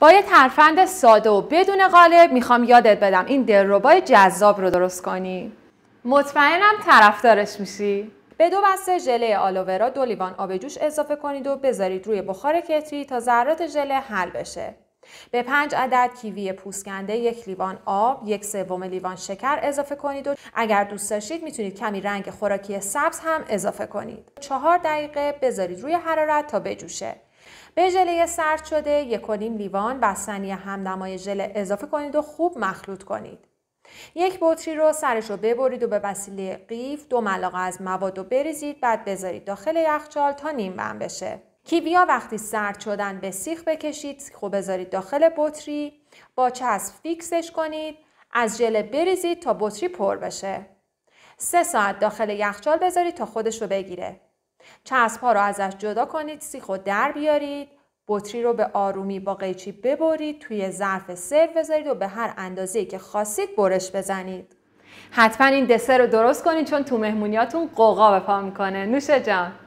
با یه ترفند ساده و بدون قالب میخوام یادت بدم این دلربای جذاب رو درست کنی مطمئنم طرفدارش میشی به دو بسته ژله آلوورا دو لیوان آب جوش اضافه کنید و بذارید روی بخار کتری تا ذرات ژله حل بشه به پنج عدد کیوی پوسکنده یک لیوان آب یک سوم لیوان شکر اضافه کنید و اگر دوست داشتید میتونید کمی رنگ خوراکی سبز هم اضافه کنید چهار دقیقه بذارید روی حرارت تا بجوشه به ژله سرد شده یکونیم لیوان بستنی همدمای ژله اضافه کنید و خوب مخلوط کنید. یک بطری رو سرش رو ببرید و به وسیله قیف دو ملاقه از مواد رو بریزید بعد بذارید داخل یخچال تا نیم بند بشه. کیویا وقتی سرد شدن به سیخ بکشید خوب بذارید داخل بطری با چسب فیکسش کنید از ژله بریزید تا بطری پر بشه. سه ساعت داخل یخچال بذارید تا خودش رو بگیره. چسب ها رو ازش جدا کنید سیخ رو در بیارید بطری رو به آرومی با قیچی ببرید توی ظرف سر بذارید و به هر اندازه که خواستید برش بزنید حتما این دسر رو درست کنید چون تو مهمونیاتون قوقا به پا میکنه نوشه جان